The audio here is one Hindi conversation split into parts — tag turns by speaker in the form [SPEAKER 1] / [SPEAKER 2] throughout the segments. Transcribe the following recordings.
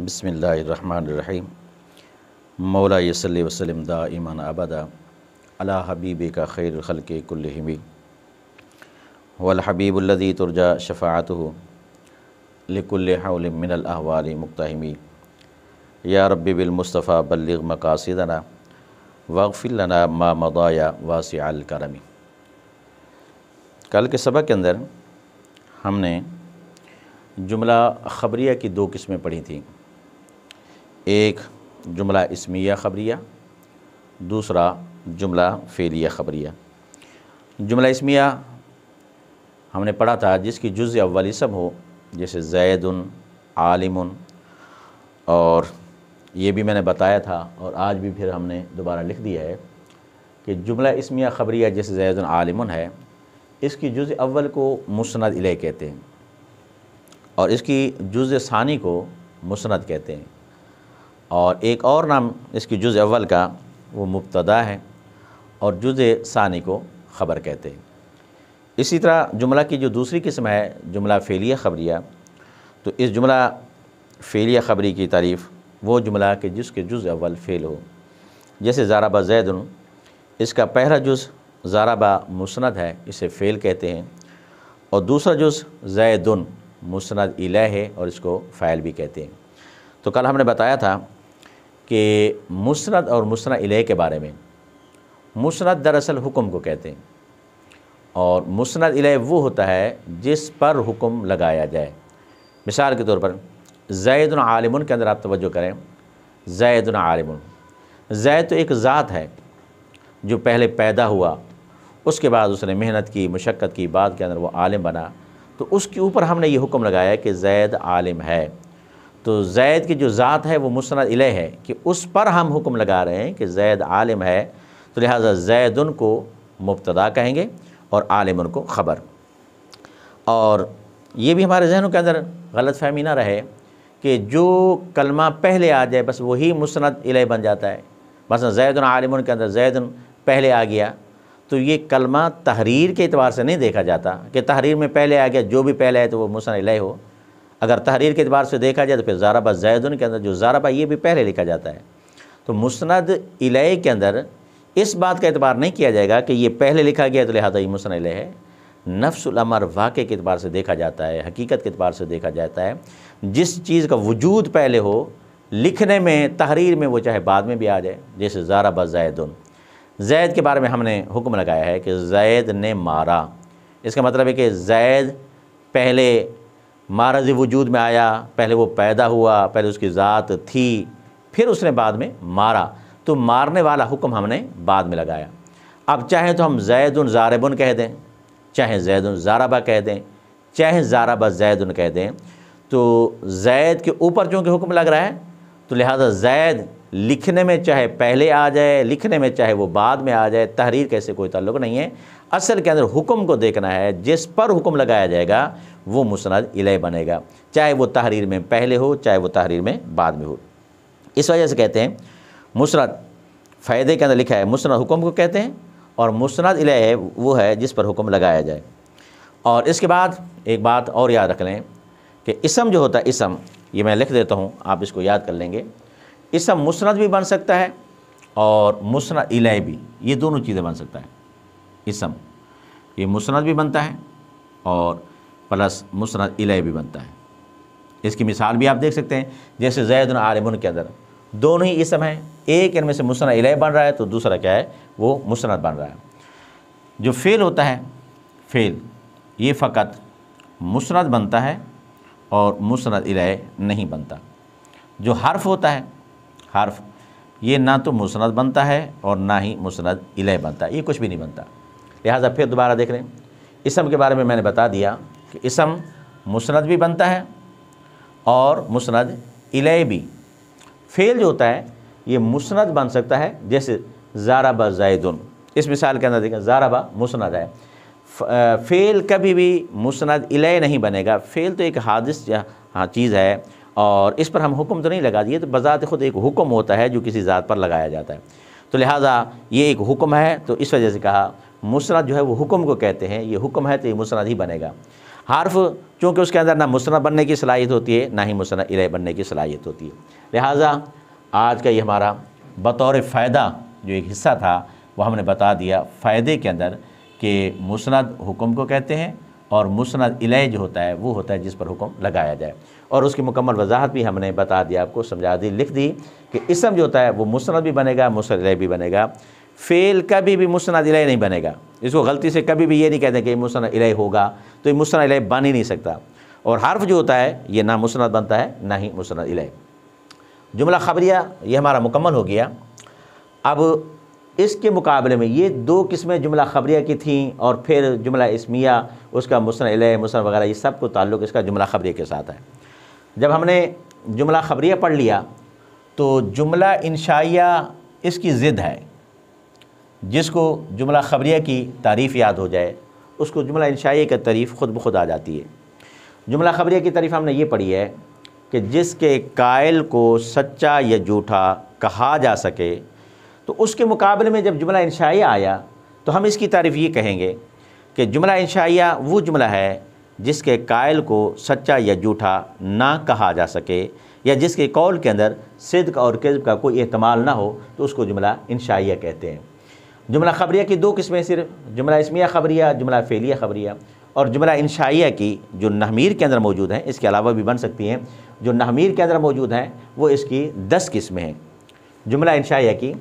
[SPEAKER 1] बसमीम मौला सल वसलम दाइमन आबादा अला हबीब का खैर खल के वल वलहबीबुल्लदी तुरजा शफ़ात हो मिनल अहवाल मुक्तमी या रब बिलमुस्तफ़ा बल्लग मकासदना वाकफिलना मा मदाया वासियाल कल के सबक के अंदर हमने जुमला ख़बरिया की दो किस्में पढ़ी थी एक जुमला इसमिया ख़बरिया दूसरा जुमला फ़ेलिया ख़बरिया जुमला इसमिया हमने पढ़ा था जिसकी जुज़ अव्वल सब हो जैसे जैदन आलिम और ये भी मैंने बताया था और आज भी फिर हमने दोबारा लिख दिया है कि जुमला इसमिया ख़बरिया जैसे जैदन आलिम है इसकी जुज़ अव्वल को मुस्ंद इले कहते हैं और इसकी जुज़ सानी को मुस्ंद कहते हैं और एक और नाम इसकी जुज़ अव्वल का वो मुबतदा है और जुज़ सानी को ख़बर कहते हैं इसी तरह जुमला की जो दूसरी किस्म है जुमला फ़ेलिया ख़बरिया तो इस जुमला फ़ेलिया ख़बरी की तारीफ़ वो जुमला के जिसके जुज़ अव्वल फ़ेल हो जैसे ज़ाराबा जैद इसका पहला जुज़ ज़ाराबा मुसनद है इसे फ़ेल कहते हैं और दूसरा जुज़ जैद मुसनद इला है और इसको फ़ायल भी कहते हैं तो कल हमने बताया था कि मुसरत और मुसरा इले के बारे में मुसरत दरअसल हुक्म को कहते हैं और मुसरत इले वो होता है जिस पर हुक्म लगाया जाए मिसाल के तौर पर जैदन आलिमन के अंदर आप तवज्जो करें जैदन आलिमन जैद तो एक ज़ात है जो पहले पैदा हुआ उसके बाद उसने मेहनत की मशक्क़त की बाद के अंदर वो आलिम बना तो उसके ऊपर हमने ये हुक्म लगाया कि जैद आलिम है तो जैद की जो ज़ात है वो मुस्ंद इले है कि उस पर हम हुक्म लगा रहे हैं कि जैद आलिम है तो लिहाजा जैद को मुबतदा कहेंगे और आलिम उनको ख़बर और ये भी हमारे जहनों के अंदर गलत फहमी ना रहे कि जो कलमा पहले आ जाए बस वही मुस्ंद इले बन जाता है बस जैदन आलिम के अंदर जैदन पहले आ गया तो ये कलमा तहरीर के अतबार से नहीं देखा जाता कि तहरीर में पहले आ गया जो भी पहले है तो वो मुसन इले हो अगर तहरीर के अतबार से देखा जाए तो फिर ज़ाराबा जैदन के अंदर जो ज़ाराबा ये भी पहले लिखा जाता है तो मुस्ंद इले के अंदर इस बात का एतबार नहीं किया जाएगा कि ये पहले लिखा गया तो लिहाजा ये मुसन इले है नफ्सलमर वाक़े के अतबार से देखा जाता है हकीकत के अतबार से देखा जाता है जिस चीज़ का वजूद पहले हो लिखने में तहरीर में वो चाहे बाद में भी आ जाए जैसे ज़ाराबा जैदुन जैद के बारे में हमने हुक्म लगाया है कि जैद ने मारा इसका मतलब है कि जैद पहले मारज वजूद में आया पहले वो पैदा हुआ पहले उसकी ज़ात थी फिर उसने बाद में मारा तो मारने वाला हुक्म हमने बाद में लगाया अब चाहे तो हम जैदन ज़ारबन कह दें चाहे जैदन ज़ारबा कह दें चाहे जैद जैदन कह दें तो जैद के ऊपर चूँकि हुक्म लग रहा है तो लिहाजा जैद लिखने में चाहे पहले आ जाए लिखने में चाहे वो बाद में आ जाए तहरीर कैसे कोई ताल्लुक नहीं है असल के अंदर हुक्म को देखना है जिस पर हुक्म लगाया जाएगा वो मुसनद इले बनेगा चाहे वो तहरीर में पहले हो चाहे वो तहरीर में बाद में हो इस वजह से कहते हैं मुसरत फ़ायदे के अंदर लिखा है मुसनद हुक्म को कहते हैं और मुसनद इले वो है जिस पर हुक्म लगाया जाए और इसके बाद एक बात और याद रख लें कि इसम जो होता है इसम ये मैं लिख देता हूँ आप इसको याद कर लेंगे इसका मुस्ंद भी बन सकता है और मुस्ंद इलय भी ये दोनों चीज़ें बन सकता है इसम ये मुस्ंद भी बनता है और प्लस मुस्ंद इलय भी बनता है इसकी मिसाल भी आप देख सकते हैं जैसे जैद आलिम के अंदर दोनों ही इसम हैं एक इनमें से मुस्ंद इलय बन रहा है तो दूसरा क्या है वो मुस्ंद बन रहा है जो फेल होता है फेल ये फ़कत मुस्ंद बनता है और मुस्ंद इलय नहीं बनता जो हर्फ होता है हार्फ ये ना तो मुसनद बनता है और ना ही मुसनद इलह बनता ये कुछ भी नहीं बनता लिहाजा फिर दोबारा देख लें इसम के बारे में मैंने बता दिया कि इसम मुसनद भी बनता है और मुसनद इलह भी फेल जो होता है ये मुसनद बन सकता है जैसे ज़ाराबा जायदुन इस मिसाल के अंदर देखें बा मुसनद है फ़ेल कभी भी मुसनद इलह नहीं बनेगा फ़ेल तो एक हादिस हाँ चीज़ है और इस पर हम हुक्म तो नहीं लगा दिए तो बज़ात ख़ुद एक हुक्म होता है जो किसी ज़ात पर लगाया जाता है तो लिहाजा ये एक हुक्म है तो इस वजह से कहा मुसरत जो है वो हुक्म को कहते हैं ये हुक्म है तो ये मुसरत ही बनेगा हार्फ चूँकि उसके अंदर ना मुसरत बनने की सलाहियत होती है ना ही मुसरत इले बनने की सलाहियत होती है लिहाजा आज का ये हमारा बतौर फ़ायदा जो एक हिस्सा था वह हमने बता दिया फ़ायदे के अंदर कि मुसरत हुक्म को कहते हैं और मुसरत इले जो होता है वो होता है जिस पर हुक्म लगाया जाए और उसकी मुकम्मल वजाहत भी हमने बता दी आपको समझा दी लिख दी कि इसम जो होता है वो मुस्ंद भी बनेगा मुसरल भी बनेगा फ़ेल कभी भी मुस्ंद इलाही नहीं बनेगा इसको गलती से कभी भी ये नहीं कहते कि मुस्ंद इलाही होगा तो ये मुस्ंद इलाही बन ही नहीं सकता और हर्फ जो होता है ये ना मुस्ंद बनता है ना ही मुस्ंद इलाही जुमला खबरिया ये हमारा मुकम्मल हो गया अब इसके मुकाबले में ये दो किस्में जुमला खबरिया की थी और फिर जुमला इसमिया उसका मुसन मुस्ंद वगैरह ये सब को ताल्लुक़ इसका जुमला खबरिया के साथ है जब हमने जुमला खबरिया पढ़ लिया तो जुमला इंशाइया इसकी ज़िद है जिसको जुमला खबरिया की तारीफ़ याद हो जाए उसको जुमला इंशाइया की तारीफ़ ख़ुद ब खुद आ जाती है जुमला खबरिया की तारीफ़ हमने ये पढ़ी है कि जिसके कायल को सच्चा या झूठा कहा जा सके तो उसके मुकाबले में जब जुमला इंशाइया आया तो हम इसकी तारीफ़ ये कहेंगे कि जुमला इंशाइया वो जुमला है जिसके कायल को सच्चा या झूठा ना कहा जा सके या जिसके कौल के अंदर सिद्क और कज़ब का कोई एहतमाल ना हो तो उसको जुमला इंशाइया कहते हैं जुमला खबरिया की दो किस्में सिर्फ जुमला इसमिया खबरिया जुमला फ़ेलिया खबरिया और जुमला इंशाइया की जो नहमीर के अंदर मौजूद हैं इसके अलावा भी बन सकती हैं जो नहमीर के अंदर मौजूद हैं वो इसकी दस किस्में हैं जुमला इंशाइया की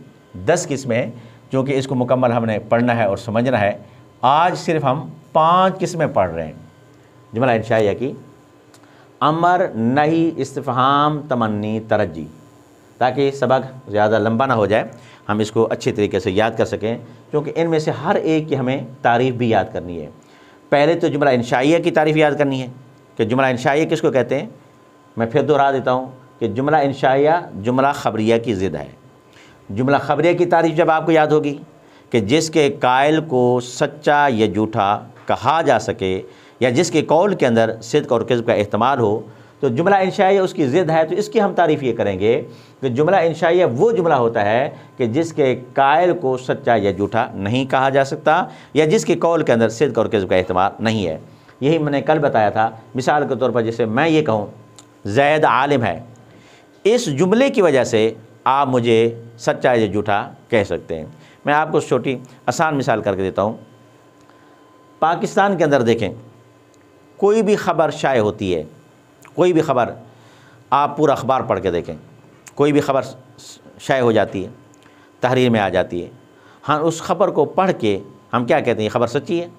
[SPEAKER 1] दस किस्में हैं चूँकि इसको मुकम्मल हमने पढ़ना है और समझना है आज सिर्फ हम पाँच किस्में पढ़ रहे हैं जुमला शाह की अमर नहीं इस्तफ़ाम तमन्नी तरजी ताकि सबक ज़्यादा लंबा ना हो जाए हम इसको अच्छे तरीके से याद कर सकें क्योंकि इनमें से हर एक की हमें तारीफ़ भी याद करनी है पहले तो जुमला इंशाइया की तारीफ़ याद करनी है कि जुमला किस किसको कहते हैं मैं फिर दोहरा देता हूँ कि जुमला इनशाइया जुमला खबरिया की ज़िद है जुमला खबरिया की तारीफ़ जब आपको याद होगी कि जिसके कायल को सच्चा या झूठा कहा जा सके या जिसके कौल के अंदर सिद्क और कस्ब का अहतमाल हो तो जुमला इंशाइया उसकी ज़िद है तो इसकी हम तारीफ़ ये करेंगे कि तो जुमला इंशाइया वो जुमला होता है कि जिसके कायल को सच्चा या जूठा नहीं कहा जा सकता या जिसके कौल के अंदर सिद्क और कस्ब का अहतमाल नहीं है यही मैंने कल बताया था मिसाल के तौर पर जैसे मैं ये कहूँ जैद आलिम है इस जुमले की वजह से आप मुझे सच्चा या जूठा कह सकते हैं मैं आपको छोटी आसान मिसाल करके देता हूँ पाकिस्तान के अंदर देखें कोई भी ख़बर शाये होती है कोई भी ख़बर आप पूरा अखबार पढ़ के देखें कोई भी ख़बर शाये हो जाती है तहरीर में आ जाती है हाँ उस खबर को पढ़ के हम क्या कहते हैं खबर सच्ची है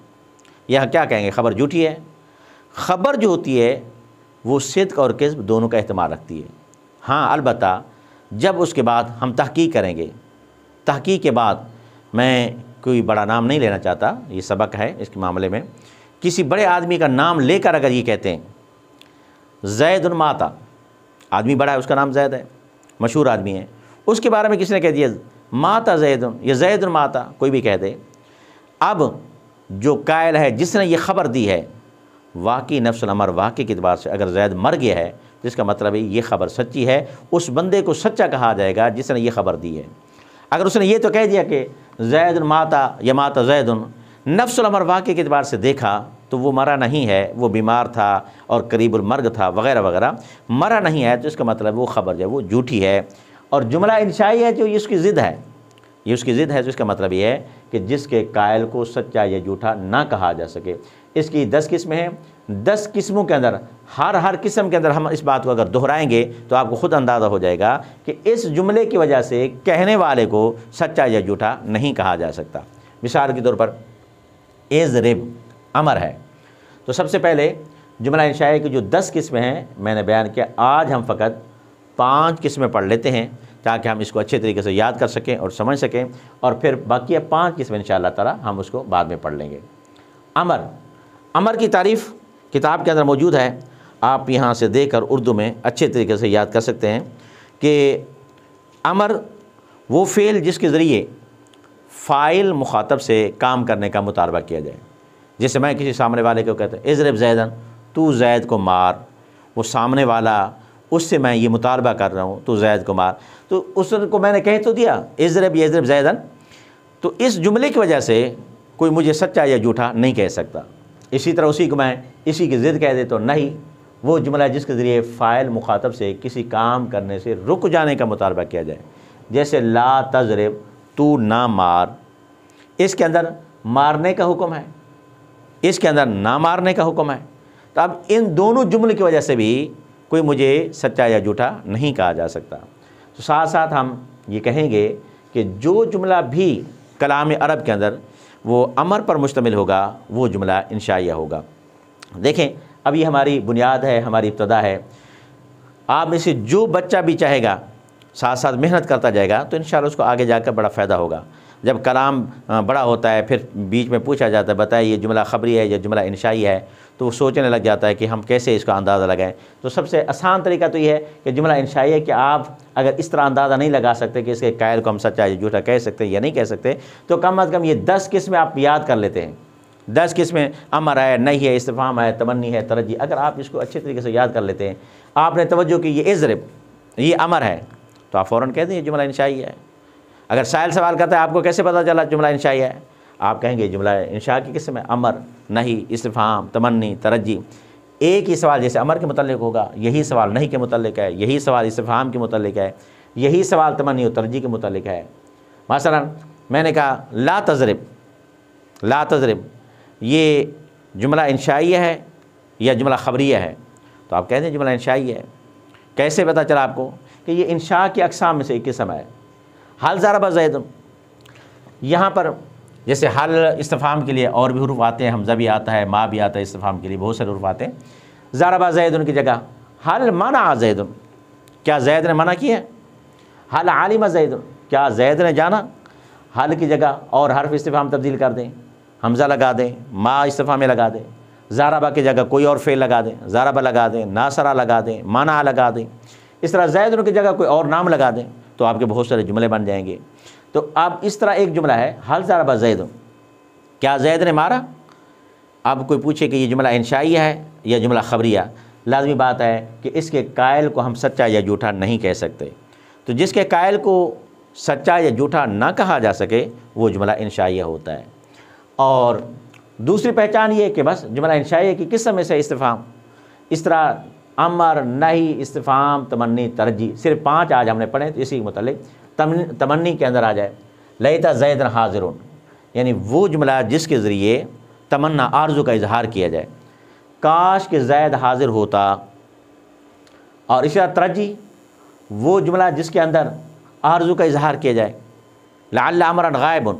[SPEAKER 1] या क्या कहेंगे खबर झूठी है खबर जो होती है वो सिद्क और किस्ब दोनों का अहतमाल रखती है हाँ अलबत् जब उसके बाद हम तहकीक करेंगे तहकीक के बाद मैं कोई बड़ा नाम नहीं लेना चाहता ये सबक है इसके मामले में किसी बड़े आदमी का नाम लेकर अगर ये कहते हैं जैद उन्माता आदमी बड़ा है उसका नाम जैद है मशहूर आदमी है उसके बारे में किसने कह दिया माता जैद या जैद उन्माता कोई भी कह दे अब जो कायल है जिसने ये खबर दी है वाकई नफ्सल अमर वाकई के अतबार से अगर जैद मर गया है जिसका मतलब है ये खबर सच्ची है उस बंदे को सच्चा कहा जाएगा जिसने ये खबर दी है अगर उसने ये तो कह दिया कि जैद माता या माता जैद नफ्सल अमर वाक़े के अतबार से देखा तो वो मरा नहीं है वो बीमार था और करीब मर्ग था वगैरह वगैरह मरा नहीं है तो इसका मतलब वो खबर जो है वो झूठी है और जुमला इंशाई है जो इसकी ज़िद है ये उसकी ज़िद है तो इसका मतलब ये है कि जिसके कायल को सच्चा या झूठा ना कहा जा सके इसकी दस किस्में हैं दस किस्मों के अंदर हर हर किस्म के अंदर हम इस बात को अगर दोहराएंगे तो आपको खुद अंदाज़ा हो जाएगा कि इस जुमले की वजह से कहने वाले को सच्चा या झूठा नहीं कहा जा सकता मिसाल के तौर पर एज रिब अमर है तो सबसे पहले जुमला इंशाए की जो दस किस्में हैं मैंने बयान किया आज हम फ़कत पाँच किस्में पढ़ लेते हैं ताकि हम इसको अच्छे तरीके से याद कर सकें और समझ सकें और फिर बाकी पाँच किस्में इन ताला हम उसको बाद में पढ़ लेंगे अमर अमर की तारीफ़ किताब के अंदर मौजूद है आप यहाँ से देख कर उर्दू में अच्छे तरीके से याद कर सकते हैं कि अमर वो फ़ेल जिसके ज़रिए फ़ाइल मुखातब से काम करने का मुतालबा किया जाए जैसे मैं किसी सामने वाले को कहता इज़रब जैदन तू जैद को मार वो सामने वाला उससे मैं ये मुतालबा कर रहा हूँ तो जैद को मार तो उसको मैंने कह तो दिया इज़रब यजरब जैदन तो इस जुमले की वजह से कोई मुझे सच्चा या झूठा नहीं कह सकता इसी तरह उसी को मैं इसी की ज़िद कह दे तो नहीं वो जुमला जिसके ज़रिए फ़ाइल मुखातब से किसी काम करने से रुक जाने का मुतालबा किया जाए जैसे ला तजरब तू ना मार इसके अंदर मारने का हुक्म है इसके अंदर ना मारने का हुक्म है तो अब इन दोनों जुमले की वजह से भी कोई मुझे सच्चा या झूठा नहीं कहा जा सकता तो साथ साथ हम ये कहेंगे कि जो जुमला भी कलाम अरब के अंदर वो अमर पर मुश्तमिल होगा वो जुमला इंशाइया होगा देखें अब ये हमारी बुनियाद है हमारी इब्तदा है आप में से जो बच्चा भी चाहेगा साथ साथ मेहनत करता जाएगा तो इन उसको आगे जाकर बड़ा फ़ायदा होगा जब कलाम बड़ा होता है फिर बीच में पूछा जाता है बताए ये जुमला खबरी है या जुमला इनशाई है तो वो सोचने लग जाता है कि हम कैसे इसका अंदाज़ा लगाएं तो सबसे आसान तरीका तो ये है कि जुमला इनशाई है कि आप अगर इस तरह अंदाज़ा नहीं लगा सकते कि इसके कायल को हम सच्चा या झूठा कह सकते हैं या नहीं कह सकते तो कम अज़ कम ये दस किस्में आप याद कर लेते हैं दस किस्में अमर है नहीं है इस्तेफाम है तमन्नी है तरजी अगर आप इसको अच्छे तरीके से याद कर लेते हैं आपने तोज्जो की ये इज़रब ये अमर है तो आप फ़ौर कह दें ये जुमला इनशाई है अगर साइल सवाल करता है आपको कैसे पता चला जुमला इंशाई है आप कहेंगे जुमला इंशा की किस्म है अमर नहीं इस्तफाम तमन्नी तरजी एक ही सवाल जैसे अमर के मतलब होगा यही सवाल नहीं के मतलब है यही सवाल इस्तफाम के मतलब है यही सवाल तमन्नी और तरजी के मतलब है मसला मैंने कहा ला तजरब ला तजरब ये जुमला इंशाइया है या जुमला खबरिया है तो आप कहते हैं जुमला इंशाइया है कैसे पता चला आपको कि ये इंशा की अकसाम में से एक किस्म है हाल ज़ारबा जैद तो। यहाँ पर जैसे हाल इस्तफ़ाम के लिए और भी हरूफ आते हैं हमजा भी आता है माँ भी आता है इस्तफ़ाम के लिए बहुत सारे हरूफ आते हैं ज़ारबा जैद तो की जगह हाल माना जैद तो, क्या जैद ने मना किया हाल आलिम जैद क्या जैद ने जाना हाल की जगह और हर्फ इस्तफ़ाम तब्दील कर दें हमजा लगा दें माँ इस्तफ़ा में लगा दें ज़ाराबा की जगह कोई और फ़ेल लगा दें ज़ाराबा लगा दें नासरा लगा दें माना लगा दें इस तरह जैद की जगह कोई और नाम लगा दें तो आपके बहुत सारे जुमले बन जाएंगे तो अब इस तरह एक जुमला है हल ज़रा जैद क्या जैद ने मारा आप कोई पूछे कि ये जुमला इंशाइया है या जुमला खबरिया लाजमी बात है कि इसके कायल को हम सच्चा या जूठा नहीं कह सकते तो जिसके कायल को सच्चा या जूठा ना कहा जा सके वो जुमला इंशाइया होता है और दूसरी पहचान ये कि बस जुमला इंशाइया की किस समय से इस्तीफ़ाम इस तरह अमर नहीं इस्तफ़ाम तमन्नी तरजी सिर्फ पाँच आज हमने पढ़े तो इसी मतलब तमन्नी के अंदर आ जाए लयता जैद हाजिर यानी वो जुमला जिसके ज़रिए तमन्ना आरजू का इजहार किया जाए काश के जैद हाजिर होता और इसी तरह तरजी वो जुमला जिसके अंदर आरजू का इजहार किया जाए लाल अमर गायब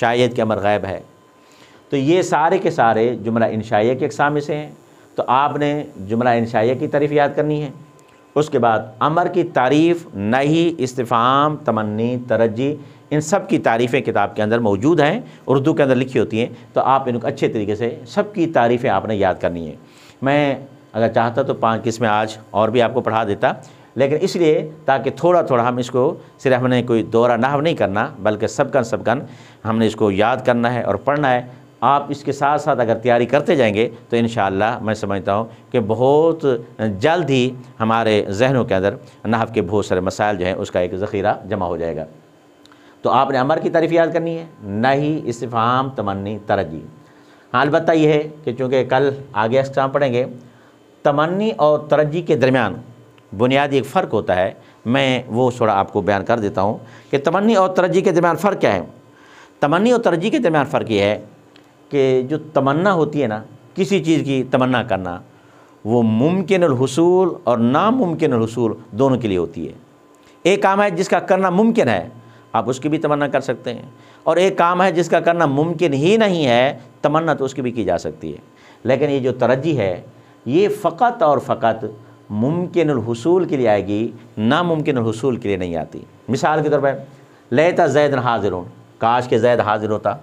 [SPEAKER 1] शायद के अमर गायब है तो ये सारे के सारे जुमला इन शायद के अकसाम से हैं तो आपने जुमरा इंशाइया की तारीफ़ याद करनी है उसके बाद अमर की तारीफ़ नही इस्तफ़ाम तमन्नी तरजी इन सब की तारीफ़ें किताब के अंदर मौजूद हैं उर्दू के अंदर लिखी होती हैं तो आप इनको अच्छे तरीके से सब की तारीफ़ें आपने याद करनी है मैं अगर चाहता तो पाँच किस्में आज और भी आपको पढ़ा देता लेकिन इसलिए ताकि थोड़ा थोड़ा हम इसको सिर्फ हमने कोई दौरा नाव नहीं करना बल्कि सबकन सबकन हमने इसको याद करना है और पढ़ना है आप इसके साथ साथ अगर तैयारी करते जाएंगे तो इन मैं समझता हूँ कि बहुत जल्द ही हमारे जहनों के अंदर नहफ के बहुत सारे मसाइल जो हैं उसका एक ज़ख़ीरा जमा हो जाएगा तो आपने अमर की तारीफ याद करनी है ना ही इस्तेफ़ाम तमन्नी तरजी हाँ अलबत् यह है कि चूँकि कल आगे एग्ज़ाम पढ़ेंगे तमन्नी और तरजी के दरमियान बुनियादी एक फ़र्क होता है मैं वो थोड़ा आपको बयान कर देता हूँ कि तमन्नी और तरजी के दरमियान फ़र्क क्या है तमन्नी और तरजी के दरमियान फ़र्क ये है कि जो तमन्ना होती है ना किसी चीज़ की तमन्ना करना वो मुमकिन हसूल और नामुमकिन हसूल दोनों के लिए होती है एक काम है जिसका करना मुमकिन है आप उसकी भी तमन्ना कर सकते हैं और एक काम है जिसका करना मुमकिन ही नहीं है तमन्ना तो उसकी भी की जा सकती है लेकिन ये जो तरजी है ये फ़कत और फ़कत मुमकिन हसूल के लिए आएगी नामुमकिन हसूल के लिए नहीं आती मिसाल के तौर पर लेता जैद हाजिर काश के जैद हाजिर होता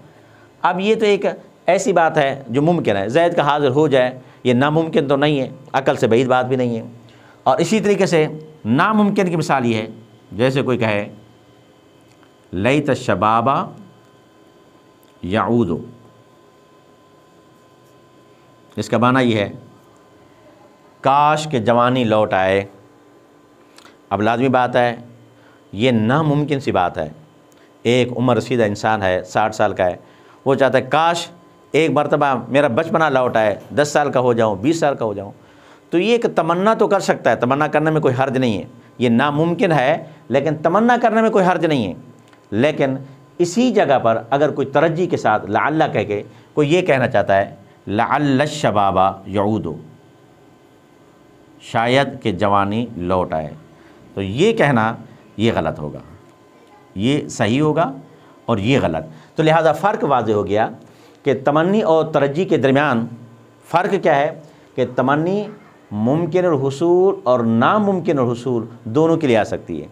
[SPEAKER 1] अब ये तो एक ऐसी बात है जो मुमकिन है जैद का हाजिर हो जाए ये नामुमकिन तो नहीं है अकल से बहीद बात भी नहीं है और इसी तरीके से नामुमकिन की मिसाल ये है जैसे कोई कहे लई या याऊदो इसका माना यह है काश के जवानी लौट आए अब लाजमी बात है ये नामुमकिन सी बात है एक उम्र सीधा इंसान है साठ साल का है वो चाहता है काश एक मरतबा मेरा बचपना लौट आए दस साल का हो जाऊँ बीस साल का हो जाऊँ तो ये एक तमन्ना तो कर सकता है तमन्ना करने में कोई हर्ज नहीं है ये नामुमकिन है लेकिन तमन्ना करने में कोई हर्ज नहीं है लेकिन इसी जगह पर अगर कोई तरजी के साथ लाल्ला कह के कोई ये कहना चाहता है लाल शबाबा यऊदो शायद के जवानी लौट आए तो ये कहना ये गलत होगा ये सही होगा और ये गलत तो लिहाजा फ़र्क वाज हो गया कि तमन्नी और तरजी के दरमियान फ़र्क क्या है कि तमन्नी मुमकिन और हसूल और नामुमकिन हसूल दोनों के लिए आ सकती है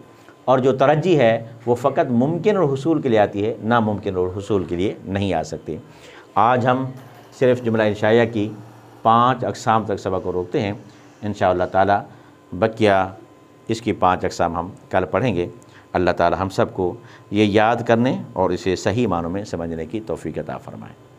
[SPEAKER 1] और जो तरजी है वो फ़कत मुमकिन और हसूल के लिए आती है नामुमकिन और हसूल के लिए नहीं आ सकती आज हम सिर्फ जुमला इशाया की पाँच अकसाम तक सबक को रोकते हैं इन ताला बकिया इसकी पाँच अकसाम हम कल पढ़ेंगे अल्लाह ताला हम सबको ये याद करने और इसे सही मानों में समझने की तोफ़ी अता फ़रमाएँ